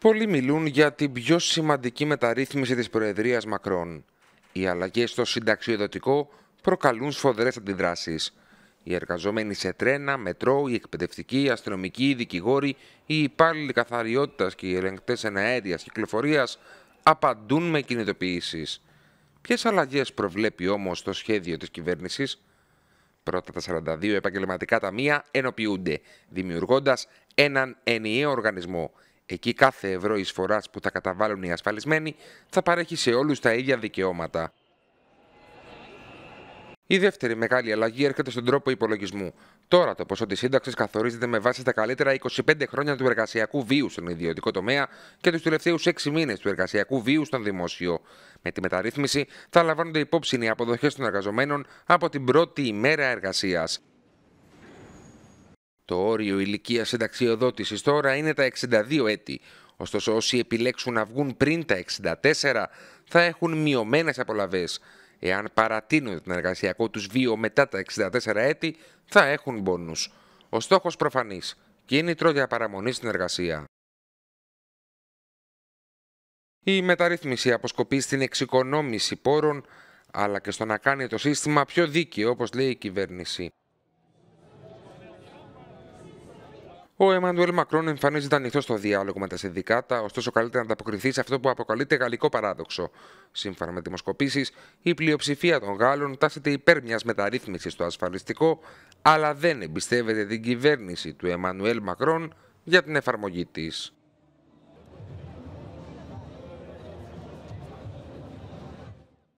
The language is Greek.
Πολλοί μιλούν για την πιο σημαντική μεταρρύθμιση της Προεδρίας Μακρόν. Οι αλλαγές στο συνταξιοδοτικό προκαλούν σφοδρές αντιδράσεις. Οι εργαζόμενοι σε τρένα, μετρό, οι εκπαιδευτικοί, οι αστυνομικοί, οι δικηγόροι, οι υπάλληλοι καθαριότητας και οι ελεγκτές εναέρεια κυκλοφορίας απαντούν με κινητοποιήσεις. Ποιες αλλαγές προβλέπει όμως το σχέδιο της κυβέρνησης. Πρώτα τα 42 επαγγελματικά ταμεία ενοποιούνται, δημιουργώντας έναν ενιαίο οργανισμό – Εκεί κάθε ευρώ εισφοράς που θα καταβάλουν οι ασφαλισμένοι θα παρέχει σε όλους τα ίδια δικαιώματα. Η δεύτερη μεγάλη αλλαγή έρχεται στον τρόπο υπολογισμού. Τώρα το ποσό της σύνταξης καθορίζεται με βάση τα καλύτερα 25 χρόνια του εργασιακού βίου στον ιδιωτικό τομέα και τους τελευταίους 6 μήνες του εργασιακού βίου στον δημόσιο. Με τη μεταρρύθμιση θα λαμβάνονται υπόψη οι αποδοχές των εργαζομένων από την πρώτη ημέρα εργασίας. Το όριο ηλικίας συνταξιοδότηση τώρα είναι τα 62 έτη. Ωστόσο, όσοι επιλέξουν να βγουν πριν τα 64 θα έχουν μειωμένες απολαυέ. Εάν παρατείνουν τον εργασιακό τους βίο μετά τα 64 έτη, θα έχουν πόνου. Ο στόχος προφανής: κίνητρο για παραμονή στην εργασία. Η μεταρρύθμιση αποσκοπεί στην εξοικονόμηση πόρων αλλά και στο να κάνει το σύστημα πιο δίκαιο, όπως λέει η κυβέρνηση. Ο Εμμανουέλ Μακρόν εμφανίζεται ανοιχτό στο διάλογο με τα συνδικάτα, ωστόσο καλύτερα να ανταποκριθεί σε αυτό που αποκαλείται γαλλικό παράδοξο. Σύμφωνα με δημοσκοπήσεις, η πλειοψηφία των Γάλλων τάσεται υπέρ μιας μεταρρύθμισης στο ασφαλιστικό, αλλά δεν εμπιστεύεται την κυβέρνηση του Εμμανουέλ Μακρόν για την εφαρμογή της.